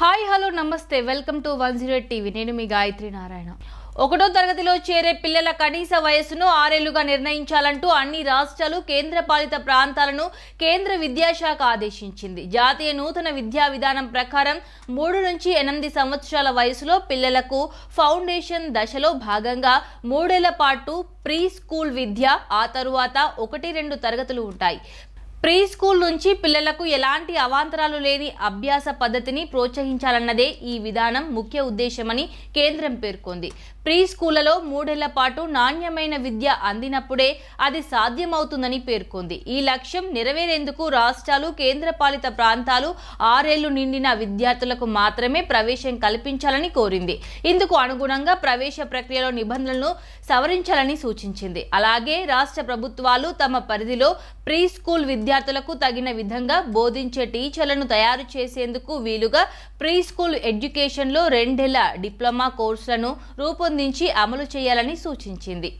hi hello నమస్తే welcome to one zero TV నేను మీ గాయత్రి నారాయణ ఒకటో తరగతిలో చేరే పిల్లల కనీస వయస్సును ఆరేళ్లుగా నిర్ణయించాలంటూ అన్ని రాష్ట్రాలు కేంద్రపాలిత ప్రాంతాలను కేంద్ర విద్యాశాఖ ఆదేశించింది జాతీయ నూతన విద్యా విధానం ప్రకారం మూడు నుంచి ఎనిమిది సంవత్సరాల వయసులో పిల్లలకు ఫౌండేషన్ దశలో భాగంగా మూడేళ్ల పాటు ప్రీ స్కూల్ విద్య ఆ తరువాత ఒకటి రెండు తరగతులు ఉంటాయి ప్రీ స్కూల్ నుంచి పిల్లలకు ఎలాంటి అవాంతరాలు లేని అభ్యాస పద్ధతిని ప్రోత్సహించాలన్నదే ఈ విధానం ముఖ్య ఉద్దేశమని కేంద్రం పేర్కొంది ప్రీ స్కూళ్లలో మూడేళ్ల పాటు నాణ్యమైన విద్య అందినప్పుడే అది సాధ్యమవుతుందని పేర్కొంది ఈ లక్ష్యం నెరవేరేందుకు రాష్ట్రాలు కేంద్రపాలిత ప్రాంతాలు ఆరేళ్లు నిండిన విద్యార్థులకు మాత్రమే ప్రవేశం కల్పించాలని కోరింది ఇందుకు అనుగుణంగా ప్రవేశ ప్రక్రియలో నిబంధనలను సవరించాలని సూచించింది అలాగే రాష్ట్ర ప్రభుత్వాలు తమ పరిధిలో ప్రీ స్కూల్ విద్య విద్యార్థులకు తగిన విధంగా బోధించే టీచర్లను తయారు చేసేందుకు వీలుగా ప్రీ స్కూల్ ఎడ్యుకేషన్లో రెండేళ్ల డిప్లొమా కోర్సులను రూపొందించి అమలు చేయాలని సూచించింది